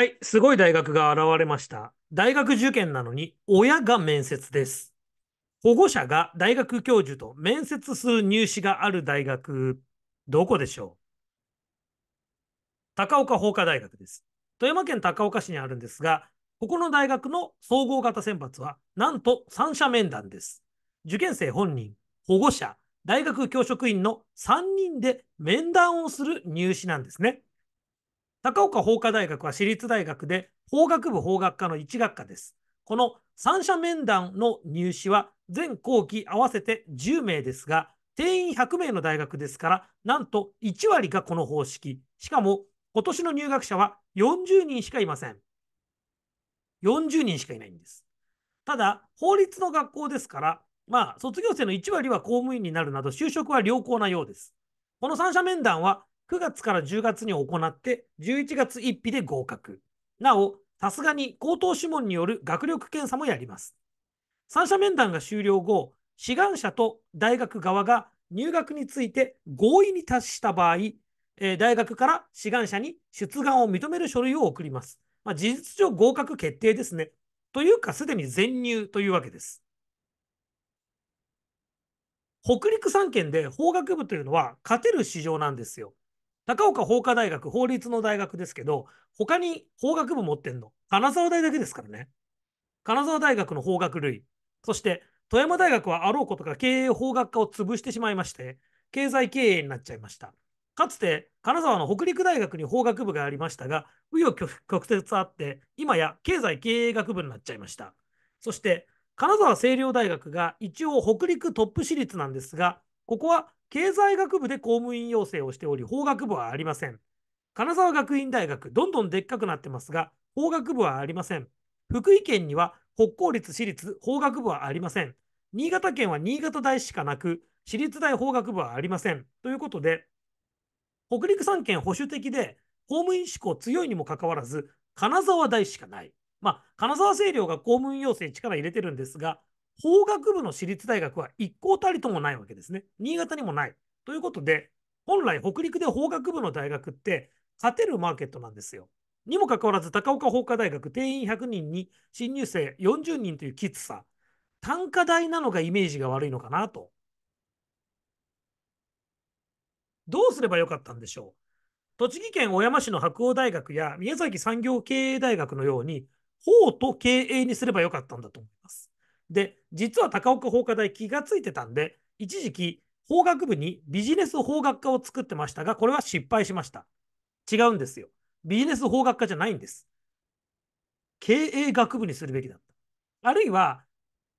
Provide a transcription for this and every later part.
はい、すごい大学が現れました。大学受験なのに親が面接です。保護者が大学教授と面接する入試がある大学、どこでしょう高岡法科大学です。富山県高岡市にあるんですが、ここの大学の総合型選抜は、なんと三者面談です。受験生本人、保護者、大学教職員の3人で面談をする入試なんですね。高岡法科大学は私立大学で法学部法学科の1学科です。この三者面談の入試は全校期合わせて10名ですが、定員100名の大学ですから、なんと1割がこの方式。しかも、今年の入学者は40人しかいません。40人しかいないんです。ただ、法律の学校ですから、まあ、卒業生の1割は公務員になるなど、就職は良好なようです。この三者面談は9月から10月に行って、11月1日で合格。なお、さすがに口頭諮問による学力検査もやります。三者面談が終了後、志願者と大学側が入学について合意に達した場合、えー、大学から志願者に出願を認める書類を送ります。まあ、事実上合格決定ですね。というか、すでに全入というわけです。北陸3県で法学部というのは勝てる市場なんですよ。高岡法科大学、法律の大学ですけど、他に法学部持ってんの、金沢大だけですからね。金沢大学の法学類、そして富山大学はあろうことか経営法学科を潰してしまいまして、経済経営になっちゃいました。かつて金沢の北陸大学に法学部がありましたが、紆余曲折あって、今や経済経営学部になっちゃいました。そして、金沢清涼大学が一応北陸トップ私立なんですが、ここは経済学部で公務員養成をしており、法学部はありません。金沢学院大学、どんどんでっかくなってますが、法学部はありません。福井県には北公立私立法学部はありません。新潟県は新潟大しかなく、私立大法学部はありません。ということで、北陸3県保守的で、公務員志向強いにもかかわらず、金沢大しかない。まあ、金沢清涼が公務員養成力入れてるんですが、法学部の私立大学は一校たりともないわけですね。新潟にもない。ということで、本来北陸で法学部の大学って勝てるマーケットなんですよ。にもかかわらず、高岡法科大学定員100人に新入生40人というきつさ。単価大なのがイメージが悪いのかなと。どうすればよかったんでしょう栃木県小山市の白鴎大学や宮崎産業経営大学のように、法と経営にすればよかったんだと思います。で、実は高岡法科大気がついてたんで、一時期法学部にビジネス法学科を作ってましたが、これは失敗しました。違うんですよ。ビジネス法学科じゃないんです。経営学部にするべきだった。あるいは、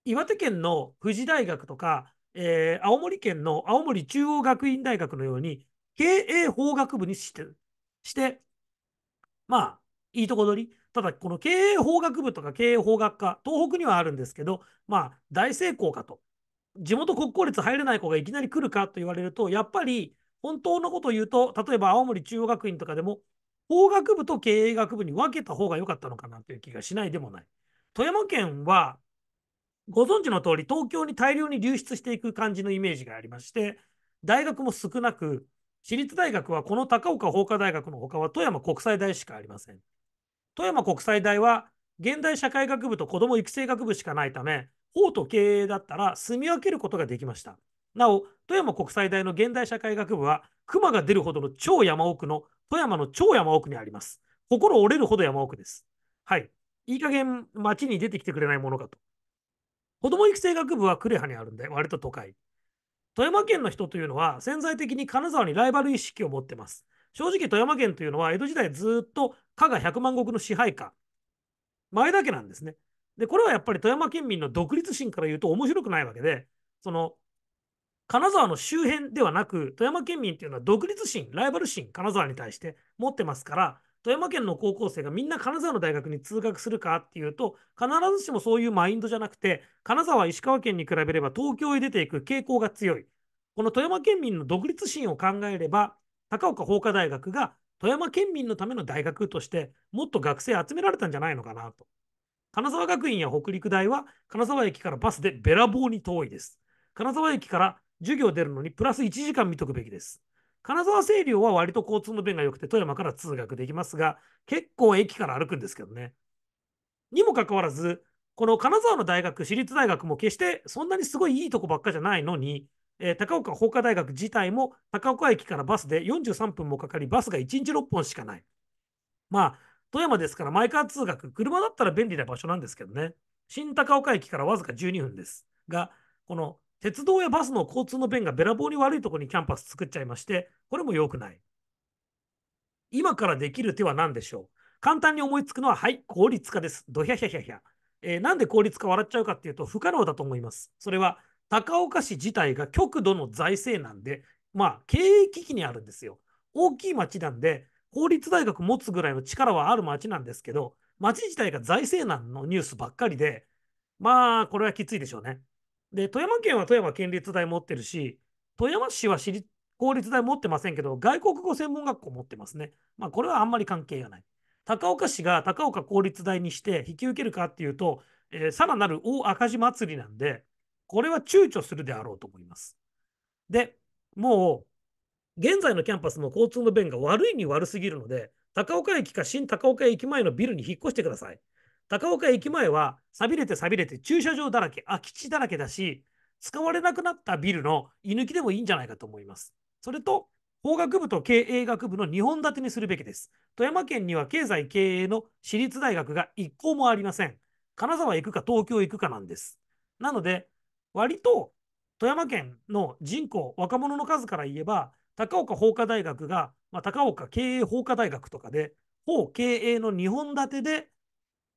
岩手県の富士大学とか、えー、青森県の青森中央学院大学のように、経営法学部にして、してまあ、いいとこ取り。ただ、この経営法学部とか経営法学科、東北にはあるんですけど、まあ、大成功かと。地元国公立入れない子がいきなり来るかと言われると、やっぱり本当のことを言うと、例えば青森中央学院とかでも、法学部と経営学部に分けた方が良かったのかなという気がしないでもない。富山県は、ご存知の通り、東京に大量に流出していく感じのイメージがありまして、大学も少なく、私立大学はこの高岡法科大学のほかは富山国際大しかありません。富山国際大は現代社会学部と子ども育成学部しかないため、法と経営だったら住み分けることができました。なお、富山国際大の現代社会学部は、熊が出るほどの超山奥の富山の超山奥にあります。心折れるほど山奥です。はい。いい加減街に出てきてくれないものかと。子ども育成学部は呉羽にあるんで、割と都会。富山県の人というのは潜在的に金沢にライバル意識を持ってます。正直富山県というのは江戸時代ずっと加賀百万石の支配下、前だけなんですね。で、これはやっぱり富山県民の独立心から言うと面白くないわけで、その、金沢の周辺ではなく、富山県民っていうのは独立心、ライバル心、金沢に対して持ってますから、富山県の高校生がみんな金沢の大学に通学するかっていうと、必ずしもそういうマインドじゃなくて、金沢、石川県に比べれば東京へ出ていく傾向が強い。この富山県民の独立心を考えれば、高岡法科大学が富山県民のための大学としてもっと学生集められたんじゃないのかなと。金沢学院や北陸大は金沢駅からバスでべらぼうに遠いです。金沢駅から授業出るのにプラス1時間見とくべきです。金沢清流は割と交通の便が良くて富山から通学できますが、結構駅から歩くんですけどね。にもかかわらず、この金沢の大学、私立大学も決してそんなにすごいいいとこばっかじゃないのに、えー、高岡法科大学自体も高岡駅からバスで43分もかかり、バスが1日6本しかない。まあ、富山ですからマイカー通学、車だったら便利な場所なんですけどね。新高岡駅からわずか12分です。が、この鉄道やバスの交通の便がべらぼうに悪いところにキャンパス作っちゃいまして、これも良くない。今からできる手は何でしょう簡単に思いつくのは、はい、効率化です。ドヒャヒャヒャヒャ。えー、なんで効率化笑っちゃうかっていうと、不可能だと思います。それは、高岡市自体が極度の財政難で、まあ、経営危機にあるんですよ。大きい町なんで、公立大学持つぐらいの力はある町なんですけど、町自体が財政難のニュースばっかりで、まあ、これはきついでしょうね。で、富山県は富山県立大持ってるし、富山市は私立公立大持ってませんけど、外国語専門学校持ってますね。まあ、これはあんまり関係がない。高岡市が高岡公立大にして引き受けるかっていうと、えー、さらなる大赤字祭りなんで、これは躊躇するであろうと思います。で、もう、現在のキャンパスの交通の便が悪いに悪すぎるので、高岡駅か新高岡駅前のビルに引っ越してください。高岡駅前は、錆びれて錆びれて駐車場だらけ、空き地だらけだし、使われなくなったビルの居抜きでもいいんじゃないかと思います。それと、法学部と経営学部の2本立てにするべきです。富山県には経済経営の私立大学が1校もありません。金沢行くか東京行くかなんです。なので、割と富山県の人口、若者の数から言えば、高岡法科大学が、まあ、高岡経営法科大学とかで、法経営の2本立てで、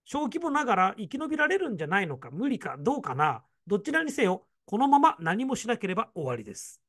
小規模ながら生き延びられるんじゃないのか、無理か、どうかな、どちらにせよ、このまま何もしなければ終わりです。